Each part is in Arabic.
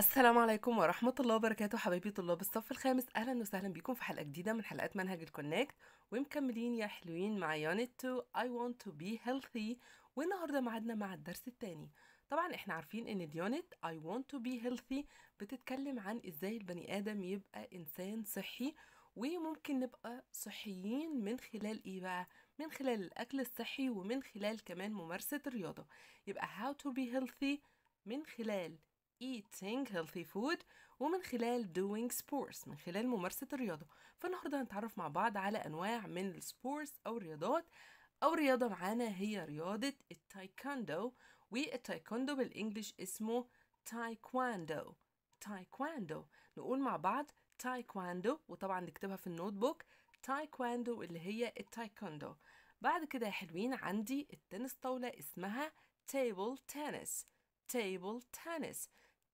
السلام عليكم ورحمة الله وبركاته حبايبي طلاب الصف الخامس أهلا وسهلا بيكم في حلقة جديدة من حلقات منهج الكونكت ومكملين يا حلوين مع يونت 2 I want to be healthy والنهاردة معادنا مع الدرس التاني طبعا احنا عارفين ان اليونت I want to be healthy بتتكلم عن ازاي البني آدم يبقى إنسان صحي وممكن نبقى صحيين من خلال ايه بقى من خلال الأكل الصحي ومن خلال كمان ممارسة الرياضة يبقى how to be healthy من خلال eating healthy food ومن خلال doing sports من خلال ممارسة الرياضة فالنهاردة هنتعرف مع بعض على أنواع من السبورتس أو الرياضات أو رياضة معانا هي رياضة التايكوندو والتايكوندو بالإنجليش اسمه تايكواندو تايكواندو نقول مع بعض تايكواندو وطبعا نكتبها في النوت بوك تايكواندو اللي هي التايكوندو بعد كده يا حلوين عندي التنس طاولة اسمها تيبل تنس تيبل تنس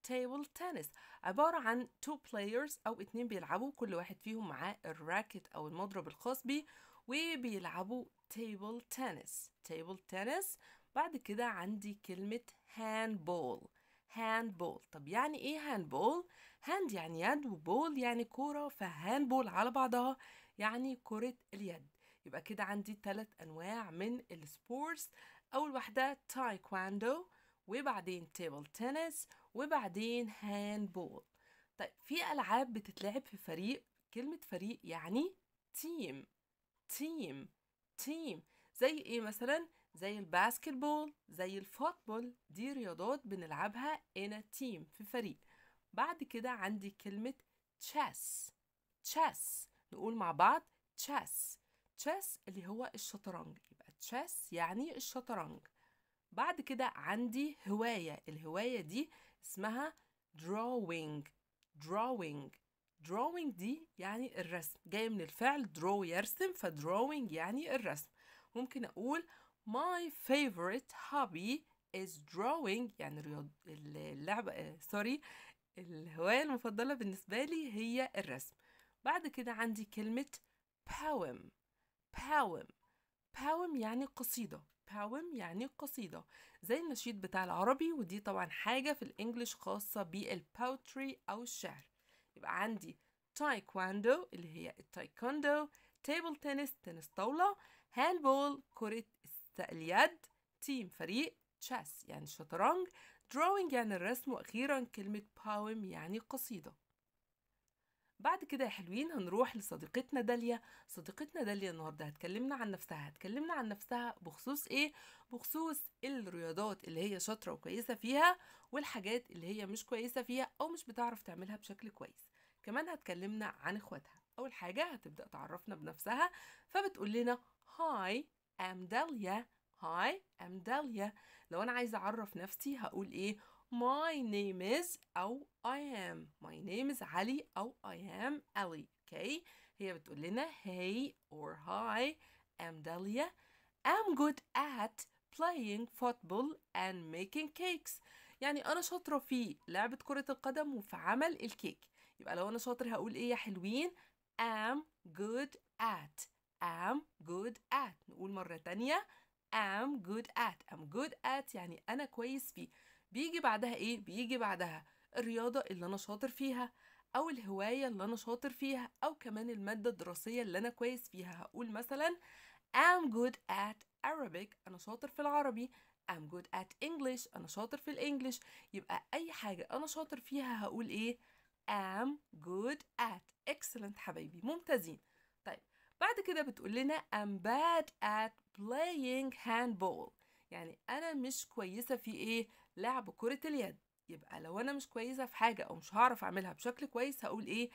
تيبل تنس عبارة عن تو بلايرز أو اتنين بيلعبوا كل واحد فيهم معاه الراكت أو المضرب الخاص بيه وبيلعبوا تيبل تنس تيبل تنس بعد كده عندي كلمة هاند بول هاند بول طب يعني ايه هاند بول؟ هاند يعني يد وبول يعني كورة فهاند بول على بعضها يعني كرة اليد يبقى كده عندي ثلاث أنواع من السبورتس أول واحدة تايكواندو وبعدين تيبل تنس وبعدين بول طيب في ألعاب بتتلعب في فريق كلمة فريق يعني تيم تيم تيم زي ايه مثلا زي الباسكتبول زي الفوتبول دي رياضات بنلعبها in a team في فريق بعد كده عندي كلمة chess chess نقول مع بعض chess chess اللي هو الشطرنج يبقى chess يعني الشطرنج بعد كده عندي هواية الهواية دي اسمها drawing drawing drawing دي يعني الرسم جاي من الفعل draw يرسم فdrawing يعني الرسم ممكن أقول my favorite hobby is drawing يعني رياض اللعبة سوري الهواية المفضلة بالنسبة لي هي الرسم بعد كده عندي كلمة poem poem poem يعني قصيدة poem يعني قصيدة زي النشيد بتاع العربي ودي طبعا حاجة في الإنجليش خاصة بالباوتري أو الشعر يبقى عندي تايكواندو اللي هي التايكوندو تيبل تنس تنس طاولة بول كرة اليد تيم فريق تشاس يعني شطرنج دروينج يعني الرسم وأخيرا كلمة poem يعني قصيدة بعد كده يا حلوين هنروح لصديقتنا داليا صديقتنا داليا النهارده هتكلمنا عن نفسها هتكلمنا عن نفسها بخصوص ايه بخصوص الرياضات اللي هي شاطره وكويسه فيها والحاجات اللي هي مش كويسه فيها او مش بتعرف تعملها بشكل كويس كمان هتكلمنا عن اخواتها اول حاجه هتبدا تعرفنا بنفسها فبتقول لنا هاي ام داليا هاي ام داليا لو انا عايزه اعرف نفسي هقول ايه my name is أو I am my name is علي أو I am علي okay هي بتقول لنا hey or hi I'm Dahlia I'm good at playing football and making cakes يعني أنا شاطرة في لعبة كرة القدم وفي عمل الكيك يبقى لو أنا شاطرة هقول إيه يا حلوين I'm good at I'm good at نقول مرة تانية I'm good at I'm good at يعني أنا كويس فيه بيجي بعدها ايه بيجي بعدها الرياضه اللي انا شاطر فيها او الهوايه اللي انا شاطر فيها او كمان الماده الدراسيه اللي انا كويس فيها هقول مثلا I'm good at Arabic أنا شاطر في العربي I'm good at English أنا شاطر في الإنجليش يبقى أي حاجة أنا شاطر فيها هقول إيه I'm good at excellent حبايبي ممتازين طيب بعد كده بتقول لنا I'm bad at playing handball يعني أنا مش كويسة في إيه لعب كرة اليد يبقى لو أنا مش كويسة في حاجة أو مش هعرف أعملها بشكل كويس هقول إيه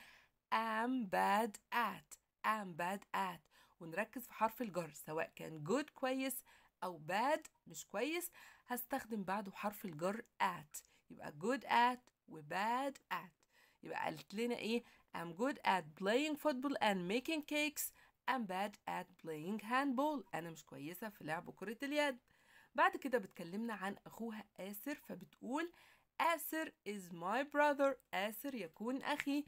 am bad at am bad at ونركز في حرف الجر سواء كان good كويس أو bad مش كويس هستخدم بعده حرف الجر at يبقى good at و bad at يبقى قالت لنا إيه I'm good at playing football and making cakes I'm bad at playing handball أنا مش كويسة في لعب كرة اليد بعد كده بتكلمنا عن أخوها آسر فبتقول آسر is my brother آسر يكون أخي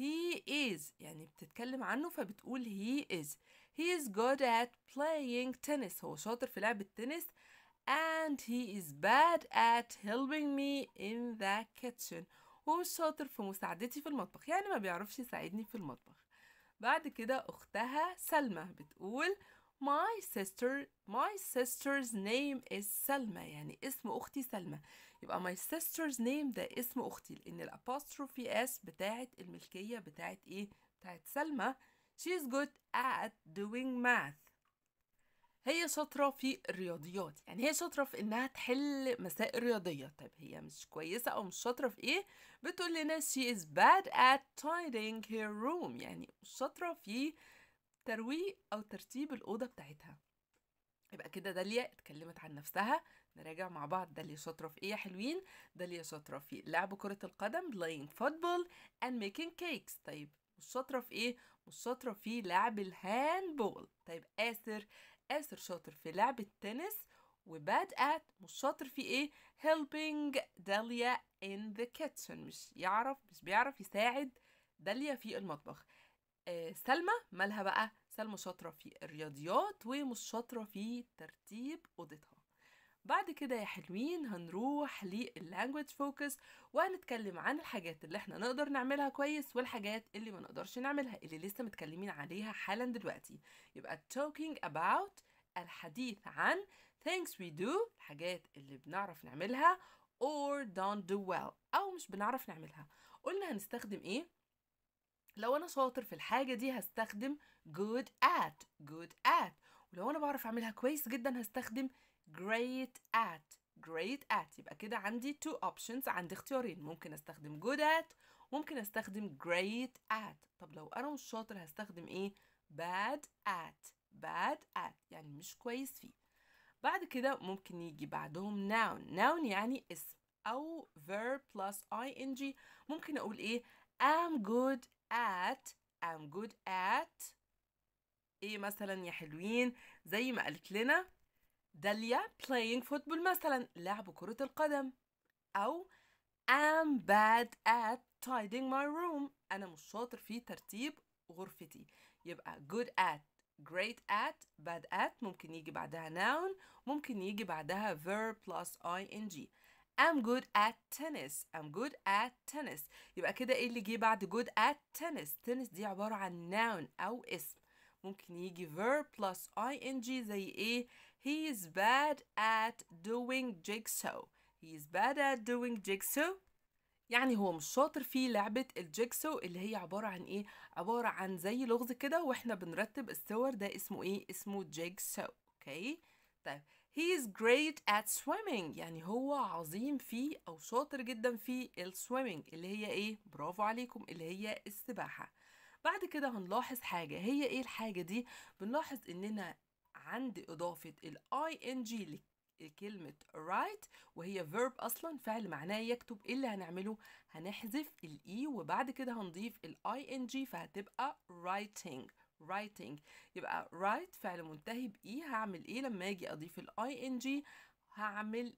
he is يعني بتتكلم عنه فبتقول he is he is good at playing tennis هو شاطر في لعب التنس and he is bad at helping me in the kitchen هو شاطر في مساعدتي في المطبخ يعني ما بيعرفش يساعدني في المطبخ بعد كده أختها سلمى بتقول My sister my sister's name is سلمى يعني اسم أختي سلمى يبقى my sister's name ده اسم أختي لأن الأبوستروفي اس بتاعت الملكية بتاعت إيه؟ بتاعت سلمى She's good at doing math هي شاطرة في الرياضيات يعني هي شاطرة في إنها تحل مسائل رياضية طيب هي مش كويسة أو مش شاطرة في إيه بتقول لنا she is bad at tidying her room يعني مش شاطرة في ترويق أو ترتيب الأوضة بتاعتها يبقى كده داليا اتكلمت عن نفسها نراجع مع بعض داليا شاطره في ايه يا حلوين داليا شاطره في لعب كره القدم playing football and making cakes طيب مش شاطره في ايه مش شاطره في لعب الهاندبول طيب آسر آسر شاطر في لعب التنس وباد ات مش شاطر في ايه helping داليا in the kitchen مش يعرف مش بيعرف يساعد داليا في المطبخ آه، سلمى مالها بقى سلمى شاطرة في الرياضيات ومش شاطرة في ترتيب أوضتها بعد كده يا حلوين هنروح لللانجوج فوكس وهنتكلم عن الحاجات اللي احنا نقدر نعملها كويس والحاجات اللي ما نقدرش نعملها اللي لسه متكلمين عليها حالا دلوقتي يبقى talking about الحديث عن things we do الحاجات اللي بنعرف نعملها or don't do well أو مش بنعرف نعملها قلنا هنستخدم ايه لو انا شاطر في الحاجه دي هستخدم good at good at ولو انا بعرف اعملها كويس جدا هستخدم great at great at يبقى كده عندي two options عندي اختيارين ممكن استخدم good at ممكن استخدم great at طب لو انا مش شاطر هستخدم ايه bad at bad at يعني مش كويس فيه بعد كده ممكن يجي بعدهم noun noun يعني اسم او verb plus ing ممكن اقول ايه am good at I'm good at ايه مثلا يا حلوين زي ما قالت لنا داليا playing football مثلا لعب كرة القدم أو I'm bad at tidying my room أنا مش شاطر في ترتيب غرفتي يبقى good at great at bad at ممكن يجي بعدها noun ممكن يجي بعدها verb plus ing I'm good at tennis I'm good at tennis يبقى كده ايه اللي جه بعد good at tennis tennis دي عبارة عن noun أو اسم ممكن يجي verb plus ing زي ايه he is bad at doing jigsaw he is bad at doing jigsaw يعني هو مش شاطر في لعبة الجيكسو اللي هي عبارة عن ايه؟ عبارة عن زي لغز كده واحنا بنرتب الصور ده اسمه ايه؟ اسمه جيكسو اوكي؟ طيب He is great at swimming يعني هو عظيم في أو شاطر جدا في swimming اللي هي إيه؟ برافو عليكم اللي هي السباحة بعد كده هنلاحظ حاجة هي إيه الحاجة دي؟ بنلاحظ إننا عند إضافة ال ing لكلمة write وهي verb أصلا فعل معناه يكتب إيه اللي هنعمله هنحذف ال e وبعد كده هنضيف ال ing فهتبقى writing writing يبقى write فعل منتهي بإي هعمل إيه لما أجي أضيف ال ing هعمل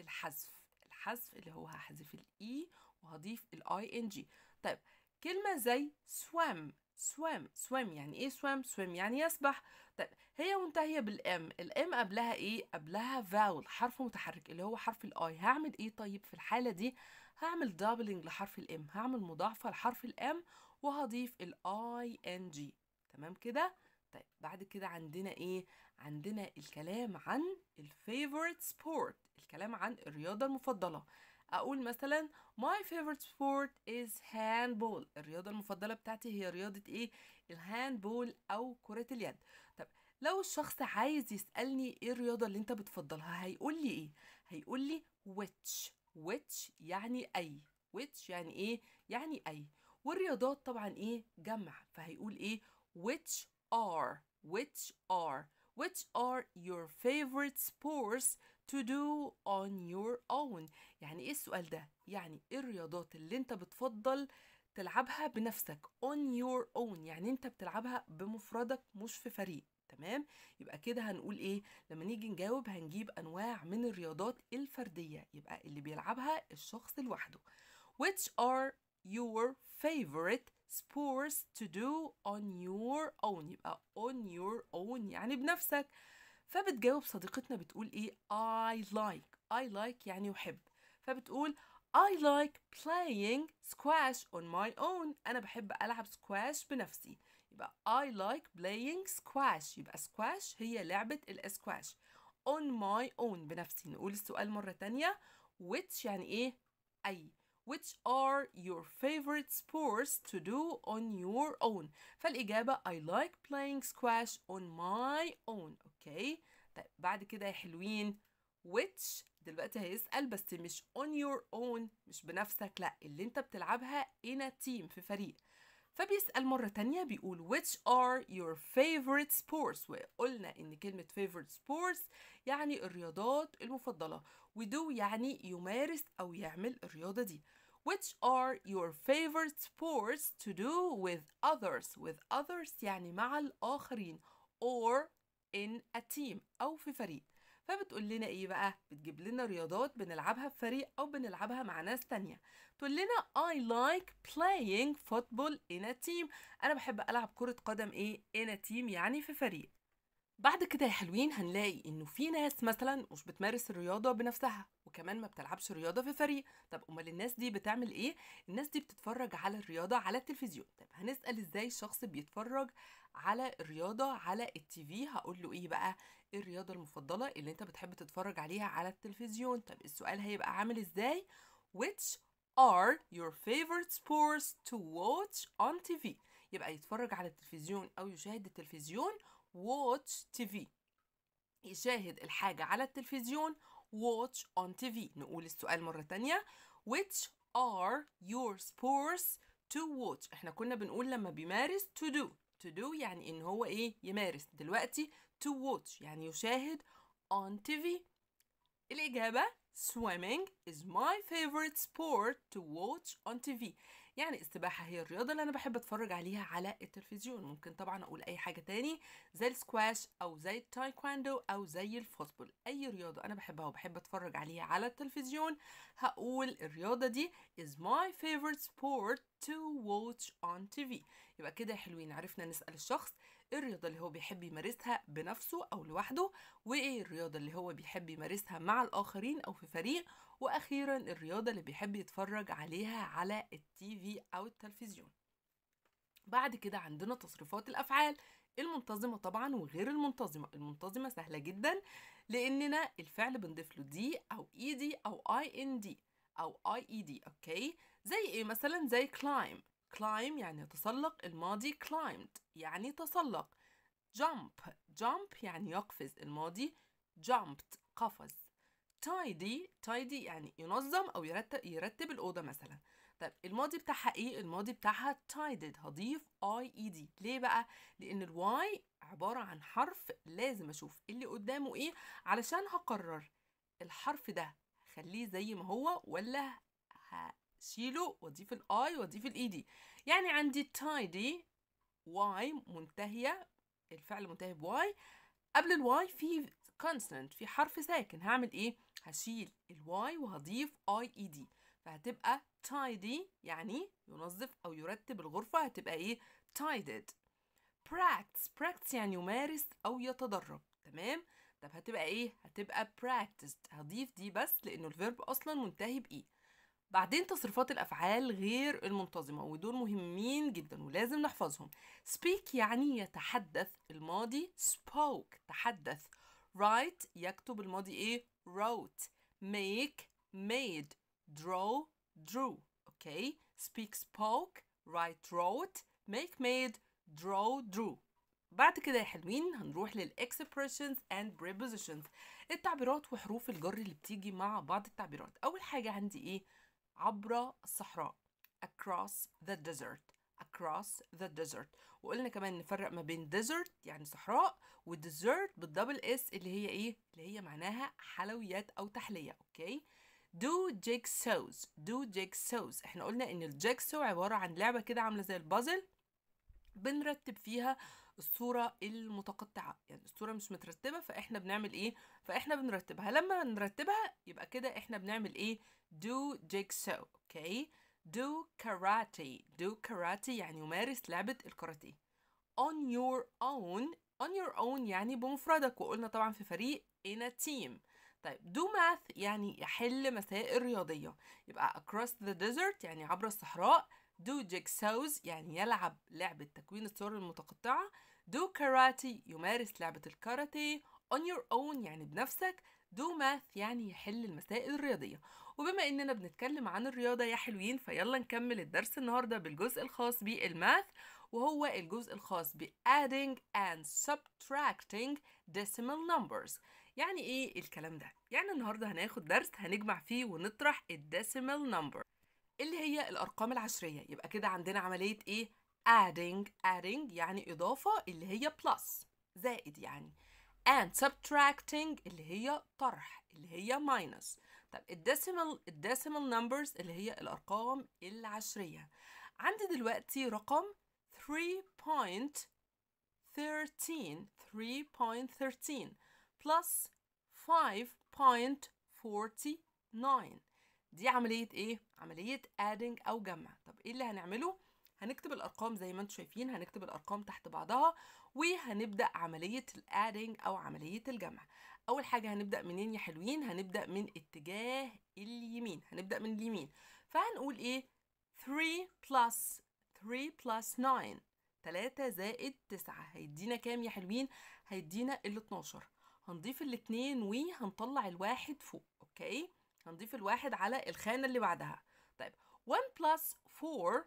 الحذف الحذف اللي هو هحذف الإي e وهضيف ال ing طيب كلمة زي swam swam swam يعني ايه swam swam يعني يسبح طيب هي منتهية بالام الام قبلها ايه قبلها vowel حرف متحرك اللي هو حرف الاي هعمل ايه طيب في الحالة دي هعمل دابلنج لحرف الام هعمل مضاعفة لحرف الام وهضيف الاي ان جي تمام كده طيب بعد كده عندنا ايه عندنا الكلام عن الفيفورت سبورت الكلام عن الرياضه المفضله اقول مثلا my favorite sport is handball الرياضه المفضله بتاعتي هي رياضه ايه الهاندبول او كره اليد طب لو الشخص عايز يسالني ايه الرياضه اللي انت بتفضلها هيقول لي ايه هيقول لي which which يعني اي which يعني ايه يعني اي والرياضات طبعا ايه جمع فهيقول ايه which are which are which are your favorite sports to do on your own يعني ايه السؤال ده يعني ايه الرياضات اللي انت بتفضل تلعبها بنفسك on your own يعني انت بتلعبها بمفردك مش في فريق تمام يبقى كده هنقول ايه لما نيجي نجاوب هنجيب انواع من الرياضات الفرديه يبقى اللي بيلعبها الشخص لوحده which are your favorite sports to do on your own يبقى on your own يعني بنفسك فبتجاوب صديقتنا بتقول ايه I like I like يعني أحب فبتقول I like playing squash on my own أنا بحب ألعب سكواش بنفسي يبقى I like playing squash يبقى سكواش هي لعبة الاسكواش on my own بنفسي نقول السؤال مرة تانية which يعني ايه أي which are your favorite sports to do on your own فالإجابة I like playing squash on my own okay طيب بعد كده يا حلوين which دلوقتي هيسأل بس مش on your own مش بنفسك لا اللي انت بتلعبها in a team في فريق فبيسأل مرة تانية بيقول which are your favorite sports وقلنا إن كلمة favorite sports يعني الرياضات المفضلة do يعني يمارس أو يعمل الرياضة دي Which are your favorite sports to do with others with others يعني مع الآخرين or in a team أو في فريق فبتقول لنا ايه بقى بتجيب لنا رياضات بنلعبها في فريق او بنلعبها مع ناس تانية تقول لنا I like playing football in a team انا بحب العب كرة قدم ايه in a team يعني في فريق بعد كده يا حلوين هنلاقي انه في ناس مثلا مش بتمارس الرياضه بنفسها وكمان ما بتلعبش رياضه في فريق طب امال الناس دي بتعمل ايه الناس دي بتتفرج على الرياضه على التلفزيون طب هنسال ازاي الشخص بيتفرج على الرياضه على التي في هقول له ايه بقى الرياضه المفضله اللي انت بتحب تتفرج عليها على التلفزيون طب السؤال هيبقى عامل ازاي which are your favorite sports to watch on TV يبقى يتفرج على التلفزيون او يشاهد التلفزيون watch TV يشاهد الحاجة على التلفزيون watch on TV نقول السؤال مرة تانية which are your sports to watch احنا كنا بنقول لما بيمارس to do to do يعني ان هو ايه يمارس دلوقتي to watch يعني يشاهد on TV الإجابة swimming is my favorite sport to watch on TV يعني السباحة هي الرياضة اللي أنا بحب أتفرج عليها على التلفزيون ممكن طبعا أقول أي حاجة تاني زي السكواش أو زي التايكواندو أو زي الفوتبول أي رياضة أنا بحبها وبحب أتفرج عليها على التلفزيون هقول الرياضة دي is my favorite sport to watch on TV يبقى كده حلوين عرفنا نسأل الشخص ايه الرياضة اللي هو بيحب يمارسها بنفسه أو لوحده وايه الرياضة اللي هو بيحب يمارسها مع الآخرين أو في فريق واخيرا الرياضه اللي بيحب يتفرج عليها على التي في او التلفزيون بعد كده عندنا تصريفات الافعال المنتظمه طبعا وغير المنتظمه المنتظمه سهله جدا لاننا الفعل بنضيف له دي او اي e دي او اي ان دي او اي اي دي اوكي زي ايه مثلا زي climb climb يعني يتسلق الماضي climbed يعني تسلق jump jump يعني يقفز الماضي jumped قفز تايدي تايدي يعني ينظم او يرتب يرتب الاوضه مثلا طب الماضي بتاعها ايه الماضي بتاعها تايدد هضيف اي اي دي ليه بقى لان الواي عباره عن حرف لازم اشوف اللي قدامه ايه علشان هقرر الحرف ده خليه زي ما هو ولا هشيله واضيف الاي واضيف الاي دي e يعني عندي تايدي واي منتهيه الفعل منتهي بواي قبل الواي في كونستنت في حرف ساكن هعمل ايه هشيل الواي وهضيف اي اي دي فهتبقى tidy يعني ينظف او يرتب الغرفه هتبقى ايه tidied practice practice يعني يمارس او يتدرب تمام طب هتبقى ايه هتبقى practiced هضيف دي بس لانه الفيرب اصلا منتهي بايه بعدين تصريفات الافعال غير المنتظمه ودول مهمين جدا ولازم نحفظهم speak يعني يتحدث الماضي spoke تحدث write يكتب الماضي ايه wrote make made draw drew okay speak spoke write wrote make made draw drew بعد كده يا حلوين هنروح للexpressions and prepositions التعبيرات وحروف الجر اللي بتيجي مع بعض التعبيرات اول حاجه عندي ايه عبر الصحراء across the desert across the desert وقلنا كمان نفرق ما بين desert يعني صحراء وديزرت بالدبل اس اللي هي ايه اللي هي معناها حلويات او تحليه اوكي do jigsaws do jigsaws احنا قلنا ان الجيكسو عباره عن لعبه كده عامله زي البازل بنرتب فيها الصورة المتقطعة يعني الصورة مش مترتبة فإحنا بنعمل إيه؟ فإحنا بنرتبها لما نرتبها يبقى كده إحنا بنعمل إيه؟ do jigsaw أوكي okay. Do karate. Do karate يعني يمارس لعبة الكاراتيه. On your own. On your own يعني بمفردك وقلنا طبعا في فريق in a team. طيب do math يعني يحل مسائل رياضية. يبقى across the desert يعني عبر الصحراء. Do jigsaws يعني يلعب لعبة تكوين الصور المتقطعة. Do karate يمارس لعبة الكاراتيه. On your own يعني بنفسك. do math يعني يحل المسائل الرياضية وبما اننا بنتكلم عن الرياضه يا حلوين فيلا نكمل الدرس النهارده بالجزء الخاص بالماث وهو الجزء الخاص ب adding and subtracting decimal numbers يعني ايه الكلام ده يعني النهارده هناخد درس هنجمع فيه ونطرح الديسيمال نمبر اللي هي الارقام العشريه يبقى كده عندنا عمليه ايه adding adding يعني اضافه اللي هي plus زائد يعني and subtracting اللي هي طرح اللي هي minus طب الديسيمال الديسيمال نمبرز اللي هي الارقام العشريه عندي دلوقتي رقم 3.13 3.13 plus 5.49 دي عملية ايه؟ عملية adding او جمع طب ايه اللي هنعمله؟ هنكتب الارقام زي ما انتم شايفين هنكتب الارقام تحت بعضها وهنبدأ عملية الادنج او عملية الجمع اول حاجه هنبدا منين يا حلوين هنبدا من اتجاه اليمين هنبدا من اليمين فهنقول ايه 3 plus 3 plus 9 3 زائد 9 هيدينا كام يا حلوين هيدينا ال 12 هنضيف الاتنين وهنطلع الواحد فوق اوكي هنضيف الواحد على الخانه اللي بعدها طيب 1 plus 4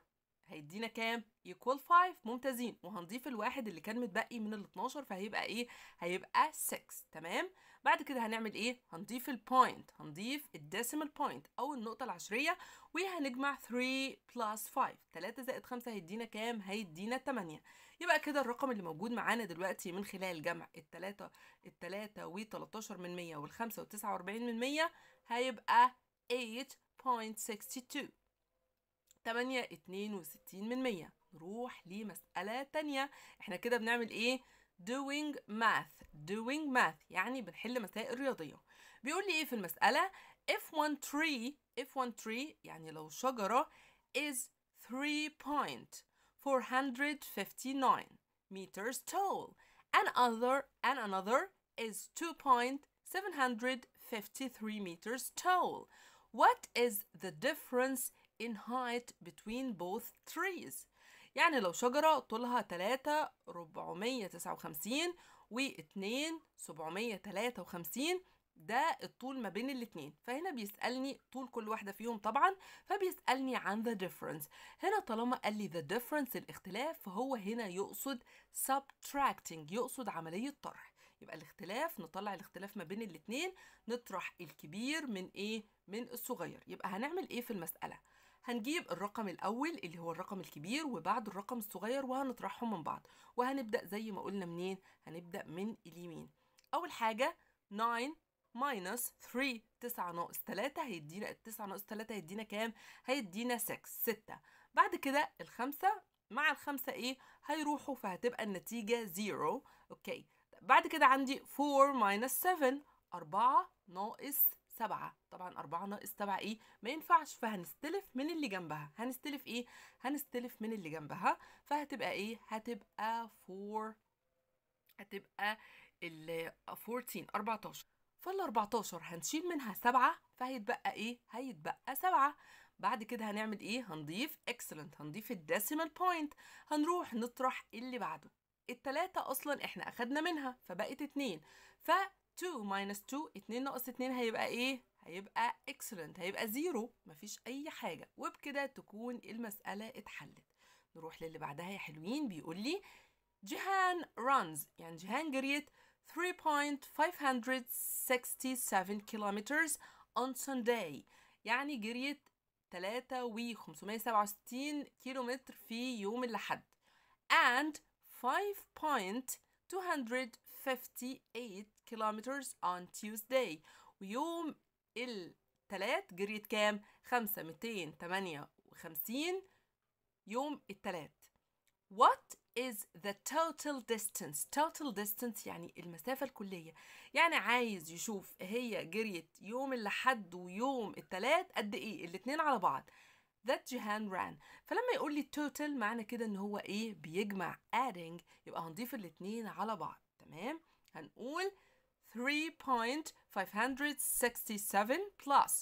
هيدينا كام equal 5 ممتازين وهنضيف الواحد اللي كان متبقي من ال 12 فهيبقى ايه هيبقى 6 تمام بعد كده هنعمل ايه هنضيف البوينت هنضيف الديسيمال بوينت او النقطه العشريه وهنجمع 3 بلس 5 3 زائد 5 هيدينا كام هيدينا 8 يبقى كده الرقم اللي موجود معانا دلوقتي من خلال جمع ال 3 ال 3 و 13 من 100 وال 5 و 49 من 100 هيبقى 8.62 من 100 نروح لمسألة تانية احنا كده بنعمل ايه doing math doing math يعني بنحل مسائل رياضية بيقول لي ايه في المسألة if one tree if one tree يعني لو شجرة is 3.459 meters tall and other and another is 2.753 meters tall what is the difference in height between both trees يعني لو شجرة طولها وخمسين واتنين و 2 753 ده الطول ما بين الاتنين فهنا بيسألني طول كل واحدة فيهم طبعا فبيسألني عن the difference هنا طالما قال لي the difference الاختلاف فهو هنا يقصد subtracting يقصد عملية طرح يبقى الاختلاف نطلع الاختلاف ما بين الاتنين نطرح الكبير من ايه من الصغير يبقى هنعمل ايه في المسألة هنجيب الرقم الأول اللي هو الرقم الكبير وبعد الرقم الصغير وهنطرحهم من بعض وهنبدأ زي ما قلنا منين هنبدأ من اليمين أول حاجة 9 ماينس 3 9 ناقص 3 هيدينا 9 ناقص 3 هيدينا كام؟ هيدينا 6 6 بعد كده الخمسة مع الخمسة ايه؟ هيروحوا فهتبقى النتيجة 0 اوكي بعد كده عندي 4 ماينس 7 4 ناقص سبعة طبعا أربعة ناقص سبعة إيه ما ينفعش فهنستلف من اللي جنبها هنستلف إيه هنستلف من اللي جنبها فهتبقى إيه هتبقى فور هتبقى ال 14 14 فال 14 هنشيل منها 7 فهيتبقى إيه هيتبقى 7 بعد كده هنعمل إيه هنضيف excellent هنضيف الديسيمال بوينت هنروح نطرح اللي بعده التلاتة أصلا إحنا أخدنا منها فبقت اتنين 2 minus 2 2 ناقص 2 هيبقى ايه؟ هيبقى excellent هيبقى زيرو مفيش أي حاجة وبكده تكون المسألة اتحلت نروح للي بعدها يا حلوين بيقول لي جيهان runs يعني جيهان جريت 3.567 kilometers on Sunday يعني جريت 3.567 كيلومتر في يوم الأحد and 5.200 58 kilometers on Tuesday ويوم الثلاث جريت كام؟ خمسة يوم الثلاث What is the total distance total distance يعني المسافة الكلية يعني عايز يشوف هي جريت يوم الأحد ويوم الثلاث قد إيه الاتنين على بعض that Jehan ran فلما يقول لي total معنى كده إن هو إيه بيجمع adding يبقى هنضيف الاتنين على بعض تمام هنقول 3.567 plus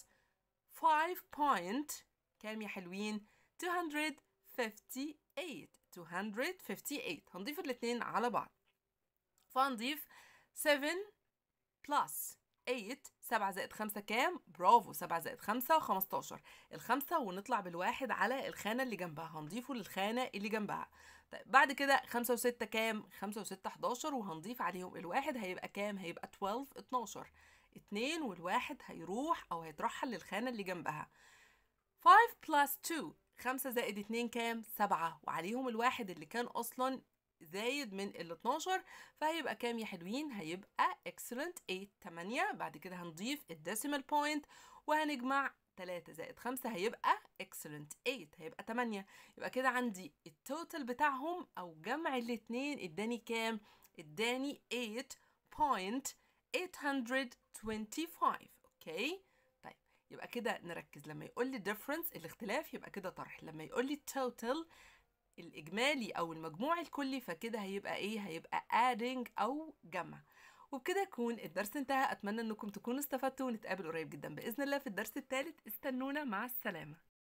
5 point كام يا حلوين 258 258 هنضيف الاثنين على بعض فنضيف 7 plus 8 7 زائد 5 كام؟ برافو 7 زائد 5 15 الخمسة ونطلع بالواحد على الخانة اللي جنبها هنضيفه للخانة اللي جنبها طيب بعد كده 5 و6 كام؟ 5 و6 11 وهنضيف عليهم الواحد هيبقى كام؟ هيبقى 12 12 2 والواحد هيروح أو هيترحل للخانة اللي جنبها 5 plus 2 5 زائد 2 كام؟ 7 وعليهم الواحد اللي كان أصلا زايد من ال 12 فهيبقى كام يا حلوين هيبقى excellent 8 8 بعد كده هنضيف الديسيمال بوينت وهنجمع 3 زائد 5 هيبقى excellent 8 هيبقى 8 يبقى كده عندي التوتال بتاعهم او جمع الاثنين اداني كام اداني 8.825 اوكي طيب يبقى كده نركز لما يقول لي difference الاختلاف يبقى كده طرح لما يقول لي total الإجمالي أو المجموع الكلي فكده هيبقى إيه هيبقى adding أو جمع وبكده يكون الدرس انتهى أتمنى أنكم تكونوا استفدتوا ونتقابل قريب جدا بإذن الله في الدرس الثالث استنونا مع السلامة